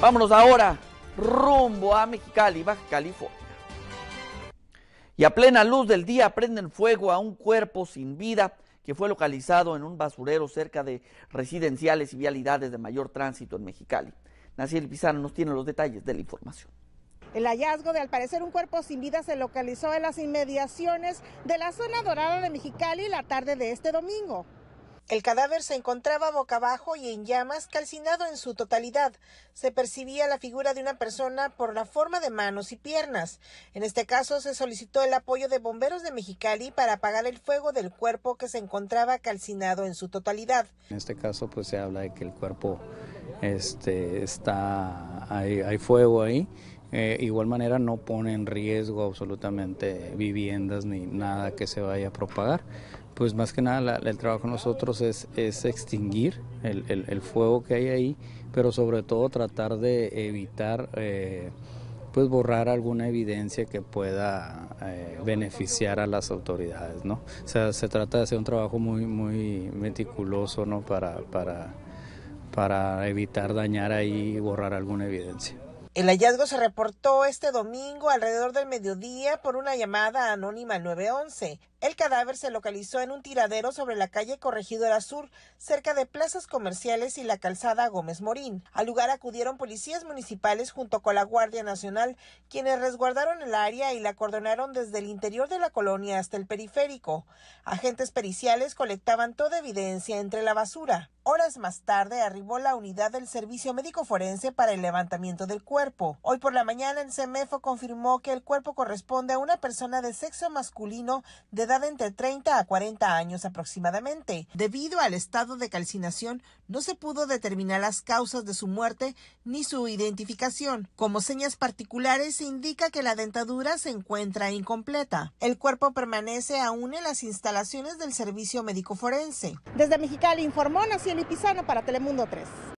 Vámonos ahora rumbo a Mexicali, Baja California. Y a plena luz del día prenden fuego a un cuerpo sin vida que fue localizado en un basurero cerca de residenciales y vialidades de mayor tránsito en Mexicali. Naciel Pizarro nos tiene los detalles de la información. El hallazgo de al parecer un cuerpo sin vida se localizó en las inmediaciones de la zona dorada de Mexicali la tarde de este domingo. El cadáver se encontraba boca abajo y en llamas, calcinado en su totalidad. Se percibía la figura de una persona por la forma de manos y piernas. En este caso se solicitó el apoyo de bomberos de Mexicali para apagar el fuego del cuerpo que se encontraba calcinado en su totalidad. En este caso pues se habla de que el cuerpo este, está, hay, hay fuego ahí eh, igual manera no pone en riesgo absolutamente viviendas ni nada que se vaya a propagar. Pues más que nada el trabajo nosotros es, extinguir el, fuego que hay ahí, pero sobre todo tratar de evitar eh, pues borrar alguna evidencia que pueda eh, beneficiar a las autoridades. ¿no? O sea, se trata de hacer un trabajo muy, muy meticuloso ¿no? para, para, para evitar dañar ahí y borrar alguna evidencia. El hallazgo se reportó este domingo alrededor del mediodía por una llamada anónima al 911. El cadáver se localizó en un tiradero sobre la calle Corregidora Sur, cerca de plazas comerciales y la calzada Gómez Morín. Al lugar acudieron policías municipales junto con la Guardia Nacional, quienes resguardaron el área y la acordonaron desde el interior de la colonia hasta el periférico. Agentes periciales colectaban toda evidencia entre la basura. Horas más tarde arribó la unidad del Servicio Médico Forense para el levantamiento del cuerpo. Hoy por la mañana el CEMEFO confirmó que el cuerpo corresponde a una persona de sexo masculino de edad entre 30 a 40 años aproximadamente. Debido al estado de calcinación, no se pudo determinar las causas de su muerte ni su identificación. Como señas particulares se indica que la dentadura se encuentra incompleta. El cuerpo permanece aún en las instalaciones del servicio médico forense. Desde Mexicali informó Nacieli Pizano para Telemundo 3.